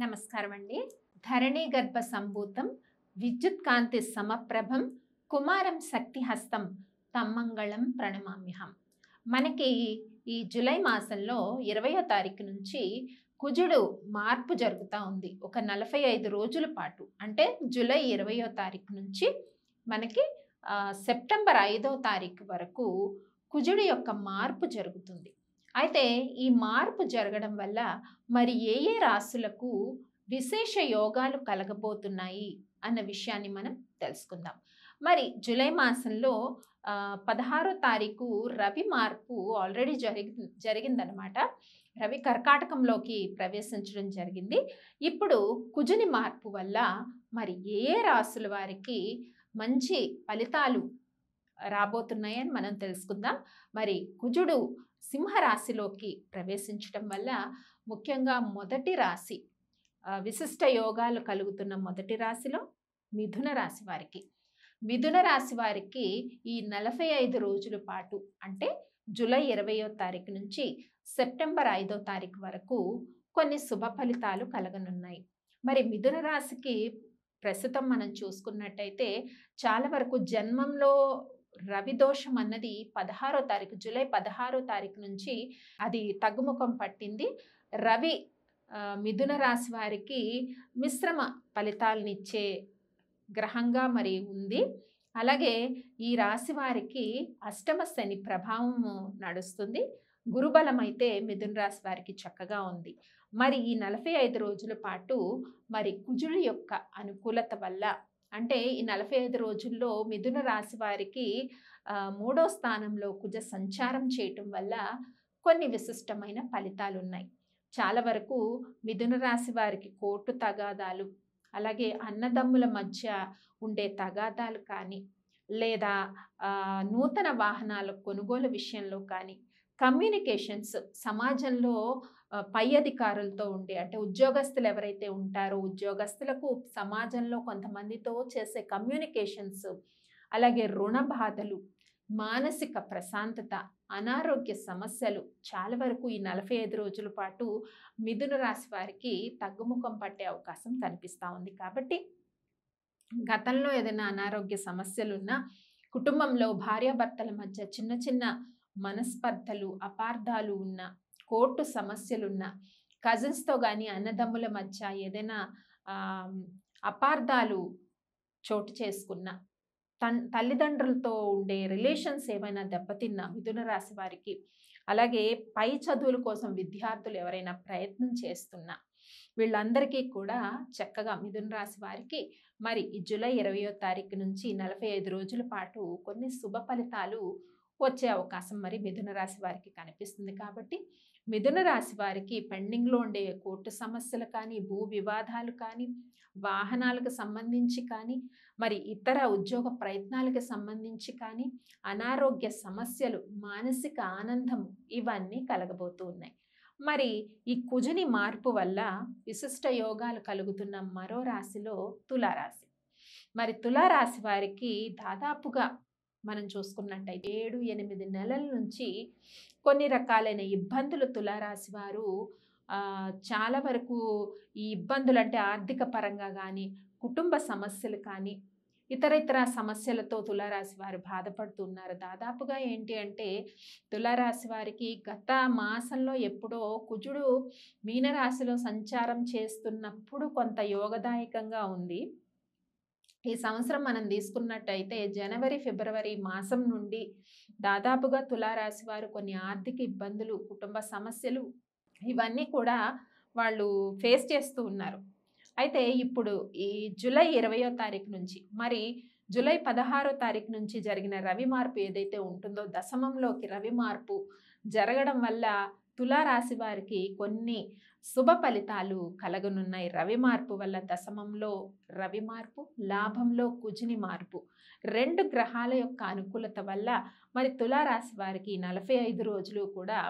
నమస్కారం అండి ధరణి గర్భ సంభూతం విద్యుత్ కాంతి సమప్రభం కుమారం శక్తిహస్తం తమ్మంగళం ప్రణమామ్యహం మనకి ఈ జూలై మాసంలో ఇరవయో తారీఖు నుంచి కుజుడు మార్పు జరుగుతూ ఉంది ఒక నలభై ఐదు రోజుల పాటు అంటే జులై ఇరవయో తారీఖు నుంచి మనకి సెప్టెంబర్ ఐదో తారీఖు వరకు కుజుడి యొక్క మార్పు జరుగుతుంది అయితే ఈ మార్పు జరగడం వల్ల మరి ఏ ఏ రాశులకు విశేష యోగాలు కలగబోతున్నాయి అన్న విషయాన్ని మనం తెలుసుకుందాం మరి జూలై మాసంలో పదహారో తారీఖు రవి మార్పు ఆల్రెడీ జరిగి జరిగిందనమాట రవి కర్కాటకంలోకి ప్రవేశించడం జరిగింది ఇప్పుడు కుజుని మార్పు వల్ల మరి ఏ రాసుల వారికి మంచి ఫలితాలు రాబోతున్నాయని మనం తెలుసుకుందాం మరి కుజుడు సింహరాశిలోకి ప్రవేశించటం వల్ల ముఖ్యంగా మొదటి రాశి విశిష్ట యోగాలు కలుగుతున్న మొదటి రాశిలో మిథున రాశి వారికి మిథున రాశి వారికి ఈ నలభై ఐదు రోజుల పాటు అంటే జూలై ఇరవయో తారీఖు నుంచి సెప్టెంబర్ ఐదో తారీఖు వరకు కొన్ని శుభ ఫలితాలు కలగనున్నాయి మరి మిథున రాశికి ప్రస్తుతం మనం చూసుకున్నట్టయితే చాలా వరకు జన్మంలో రవిదోషం అన్నది పదహారో తారీఖు జూలై పదహారో తారీఖు నుంచి అది తగ్గుముఖం పట్టింది రవి మిథున రాశి వారికి మిశ్రమ ఫలితాలనిచ్చే గ్రహంగా మరి ఉంది అలాగే ఈ రాశి వారికి అష్టమ శని ప్రభావం నడుస్తుంది గురుబలం అయితే మిథున రాశి వారికి చక్కగా ఉంది మరి ఈ నలభై ఐదు రోజుల పాటు మరి కుజుడు యొక్క అనుకూలత వల్ల అంటే ఈ నలభై ఐదు రోజుల్లో మిథున రాశి వారికి మూడో స్థానంలో కుజ సంచారం చేయటం వల్ల కొన్ని విశిష్టమైన ఫలితాలు ఉన్నాయి చాలా వరకు మిథున రాశి వారికి కోర్టు తగాదాలు అలాగే అన్నదమ్ముల మధ్య ఉండే తగాదాలు కానీ లేదా నూతన వాహనాల కొనుగోలు విషయంలో కానీ కమ్యూనికేషన్స్ సమాజంలో పై అధికారులతో ఉండి అంటే ఉద్యోగస్తులు ఎవరైతే ఉంటారో ఉద్యోగస్తులకు సమాజంలో కొంతమందితో చేసే కమ్యూనికేషన్స్ అలాగే రుణ బాధలు మానసిక ప్రశాంతత అనారోగ్య సమస్యలు చాలా వరకు ఈ నలభై ఐదు రోజుల పాటు మిథున రాశి వారికి తగ్గుముఖం పట్టే అవకాశం కనిపిస్తూ ఉంది కాబట్టి గతంలో ఏదైనా అనారోగ్య సమస్యలున్నా కుటుంబంలో భార్యాభర్తల మధ్య చిన్న చిన్న మనస్పర్ధలు అపార్థాలు ఉన్న కోర్టు సమస్యలున్నా కజిన్స్తో కానీ అన్నదమ్ముల మధ్య ఏదైనా అపార్థాలు చోటు చేసుకున్నా తన్ తల్లిదండ్రులతో ఉండే రిలేషన్స్ ఏమైనా దెబ్బతిన్నా మిథున రాశి వారికి అలాగే పై చదువుల కోసం విద్యార్థులు ఎవరైనా ప్రయత్నం చేస్తున్నా వీళ్ళందరికీ కూడా చక్కగా మిథున రాశి వారికి మరి జూలై ఇరవయో తారీఖు నుంచి నలభై ఐదు రోజుల పాటు కొన్ని శుభ ఫలితాలు వచ్చే అవకాశం మరి మిథున రాశి వారికి కనిపిస్తుంది కాబట్టి మిథున రాశి వారికి పెండింగ్లో ఉండే కోర్టు సమస్యలు కానీ భూ వివాదాలు కానీ వాహనాలకు సంబంధించి కానీ మరి ఇతర ఉద్యోగ ప్రయత్నాలకు సంబంధించి కానీ అనారోగ్య సమస్యలు మానసిక ఆనందం ఇవన్నీ కలగబోతూ ఉన్నాయి మరి ఈ కుజుని మార్పు వల్ల విశిష్ట యోగాలు కలుగుతున్న మరో రాశిలో తులారాశి మరి తులారాశి వారికి దాదాపుగా మనం చూసుకున్నట్టయితే ఏడు ఎనిమిది నెలల నుంచి కొన్ని రకాలైన ఇబ్బందులు తులారాశి వారు చాలా వరకు ఈ ఇబ్బందులు అంటే ఆర్థిక పరంగా కానీ కుటుంబ సమస్యలు కానీ ఇతర ఇతర సమస్యలతో తులారాశి వారు బాధపడుతున్నారు దాదాపుగా ఏంటి అంటే తులారాశి వారికి గత మాసంలో ఎప్పుడో కుజుడు మీనరాశిలో సంచారం చేస్తున్నప్పుడు కొంత యోగదాయకంగా ఉంది ఈ సంవత్సరం మనం తీసుకున్నట్టయితే జనవరి ఫిబ్రవరి మాసం నుండి దాదాపుగా తులారాశి వారు కొన్ని ఆర్థిక ఇబ్బందులు కుటుంబ సమస్యలు ఇవన్నీ కూడా వాళ్ళు ఫేస్ చేస్తూ ఉన్నారు అయితే ఇప్పుడు ఈ జూలై ఇరవయో తారీఖు నుంచి మరి జూలై పదహారో తారీఖు నుంచి జరిగిన రవి మార్పు ఏదైతే ఉంటుందో దశమంలోకి రవి మార్పు జరగడం వల్ల తులారాశి వారికి కొన్ని శుభ ఫలితాలు కలగనున్నాయి రవి మార్పు వల్ల దశమంలో రవి మార్పు లాభంలో కుజిని మార్పు రెండు గ్రహాల యొక్క అనుకూలత వల్ల మరి తులారాశి వారికి నలభై ఐదు రోజులు కూడా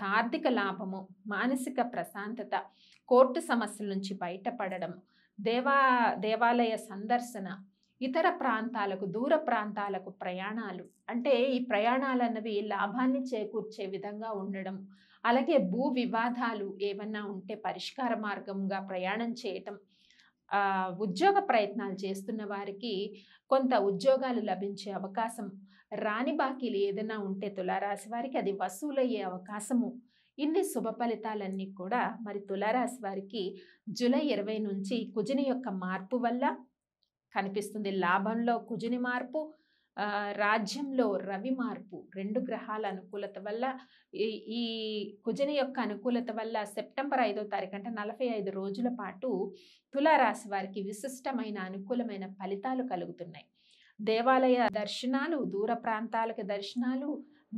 ధార్థిక లాభము మానసిక ప్రశాంతత కోర్టు సమస్యల నుంచి బయటపడడం దేవా దేవాలయ సందర్శన ఇతర ప్రాంతాలకు దూర ప్రాంతాలకు ప్రయాణాలు అంటే ఈ ప్రయాణాలు అన్నవి లాభాన్ని చేకూర్చే విధంగా ఉండడం అలాగే భూ వివాదాలు ఏమన్నా ఉంటే పరిష్కార మార్గంగా ప్రయాణం చేయటం ఉద్యోగ ప్రయత్నాలు చేస్తున్న వారికి కొంత ఉద్యోగాలు లభించే అవకాశం రాని బాకీలు ఏదైనా ఉంటే తులారాశి వారికి అది వసూలయ్యే అవకాశము ఇన్ని శుభ ఫలితాలన్నీ కూడా మరి తులారాశి వారికి జూలై ఇరవై నుంచి కుజుని యొక్క మార్పు వల్ల కనిపిస్తుంది లాభంలో కుజుని మార్పు రాజ్యంలో రవి మార్పు రెండు గ్రహాల అనుకూలత వల్ల ఈ కుజని యొక్క అనుకూలత వల్ల సెప్టెంబర్ ఐదో తారీఖు అంటే నలభై ఐదు రోజుల పాటు తులారాశి వారికి విశిష్టమైన అనుకూలమైన ఫలితాలు కలుగుతున్నాయి దేవాలయ దర్శనాలు దూర ప్రాంతాలకు దర్శనాలు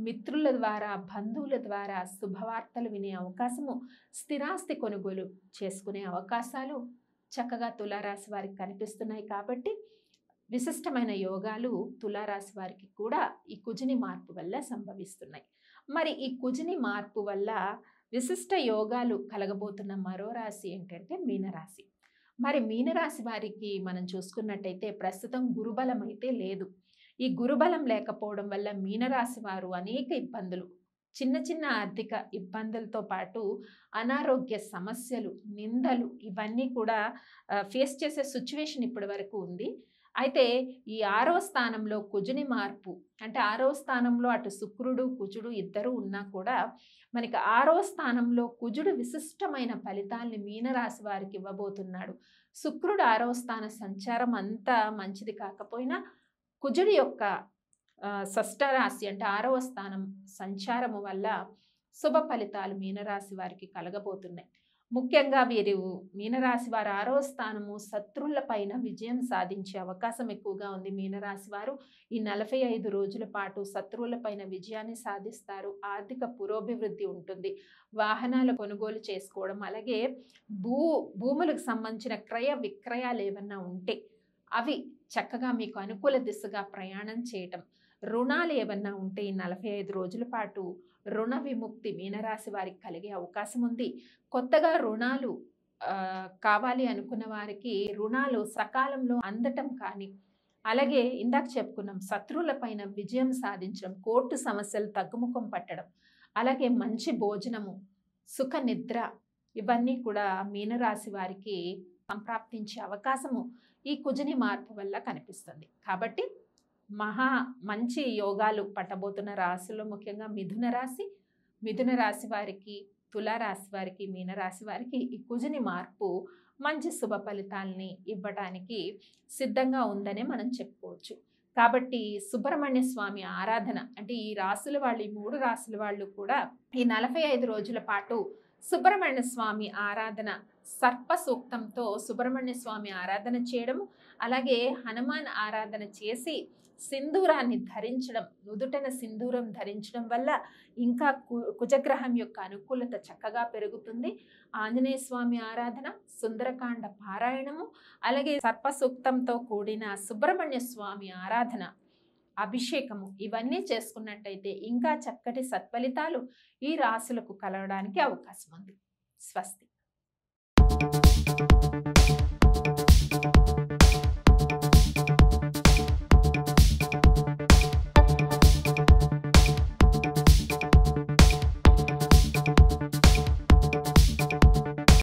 మిత్రుల ద్వారా బంధువుల ద్వారా శుభవార్తలు వినే అవకాశము స్థిరాస్తి కొనుగోలు చేసుకునే అవకాశాలు చక్కగా తులారాశి వారికి కనిపిస్తున్నాయి కాబట్టి విశిష్టమైన యోగాలు తులారాశి వారికి కూడా ఈ కుజుని మార్పు వల్ల సంభవిస్తున్నాయి మరి ఈ కుజుని మార్పు వల్ల విశిష్ట యోగాలు కలగబోతున్న మరో రాశి ఏంటంటే మీనరాశి మరి మీనరాశి వారికి మనం చూసుకున్నట్టయితే ప్రస్తుతం గురుబలం అయితే లేదు ఈ గురుబలం లేకపోవడం వల్ల మీనరాశి వారు అనేక ఇబ్బందులు చిన్న చిన్న ఆర్థిక ఇబ్బందులతో పాటు అనారోగ్య సమస్యలు నిందలు ఇవన్నీ కూడా ఫేస్ చేసే సిచ్యువేషన్ ఇప్పటి వరకు ఉంది అయితే ఈ ఆరవ స్థానంలో కుజుని మార్పు అంటే ఆరవ స్థానంలో అటు శుక్రుడు కుజుడు ఇద్దరు ఉన్నా కూడా మనకి ఆరవ స్థానంలో కుజుడు విశిష్టమైన ఫలితాల్ని మీనరాశి వారికి ఇవ్వబోతున్నాడు శుక్రుడు ఆరవ స్థాన సంచారం అంతా మంచిది కాకపోయినా కుజుడి యొక్క రాశి అంటే ఆరవ స్థానం సంచారము వల్ల శుభ ఫలితాలు మీనరాశి వారికి కలగబోతున్నాయి ముఖ్యంగా వీరు మీనరాశి వారు ఆరో స్థానము శత్రువుల పైన విజయం సాధించే అవకాశం ఎక్కువగా ఉంది మీనరాశి వారు ఈ నలభై ఐదు రోజుల పాటు శత్రువుల పైన విజయాన్ని సాధిస్తారు ఆర్థిక పురోభివృద్ధి ఉంటుంది వాహనాల కొనుగోలు చేసుకోవడం అలాగే భూ భూములకు సంబంధించిన క్రయ విక్రయాలు ఏమన్నా ఉంటే అవి చక్కగా మీకు అనుకూల దిశగా ప్రయాణం చేయటం రుణాలు ఏమన్నా ఉంటే నలభై ఐదు రోజుల పాటు రుణ విముక్తి మీనరాశి వారికి కలిగే అవకాశం ఉంది కొత్తగా రుణాలు కావాలి అనుకున్న వారికి రుణాలు సకాలంలో అందటం కానీ అలాగే ఇందాక చెప్పుకున్నాం శత్రువులపైన విజయం సాధించడం కోర్టు సమస్యలు తగ్గుముఖం పట్టడం అలాగే మంచి భోజనము సుఖ నిద్ర ఇవన్నీ కూడా మీనరాశి వారికి సంప్రాప్తించే అవకాశము ఈ కుజని మార్పు వల్ల కనిపిస్తుంది కాబట్టి మహా మంచి యోగాలు పట్టబోతున్న రాశుల్లో ముఖ్యంగా మిథున రాశి మిథున రాశి వారికి తులారాశి వారికి మీనరాశి వారికి ఈ కుజుని మార్పు మంచి శుభ ఫలితాల్ని ఇవ్వడానికి సిద్ధంగా ఉందనే మనం చెప్పుకోవచ్చు కాబట్టి సుబ్రహ్మణ్య స్వామి ఆరాధన అంటే ఈ రాసుల వాళ్ళు ఈ మూడు రాసుల వాళ్ళు కూడా ఈ నలభై ఐదు రోజుల పాటు సుబ్రహ్మణ్య స్వామి ఆరాధన సర్ప సూక్తంతో సుబ్రహ్మణ్య స్వామి ఆరాధన చేయడము అలాగే హనుమాన్ ఆరాధన చేసి సింధూరాన్ని ధరించడం నుదుటన సింధూరం ధరించడం వల్ల ఇంకా కుజగ్రహం యొక్క అనుకూలత చక్కగా పెరుగుతుంది ఆంజనేయ స్వామి ఆరాధన సుందరకాండ పారాయణము అలాగే సర్పసూక్తంతో కూడిన సుబ్రహ్మణ్య స్వామి ఆరాధన అభిషేకము ఇవన్నీ చేసుకున్నట్టయితే ఇంకా చక్కటి సత్ఫలితాలు ఈ రాసులకు కలవడానికి అవకాశం ఉంది స్వస్తి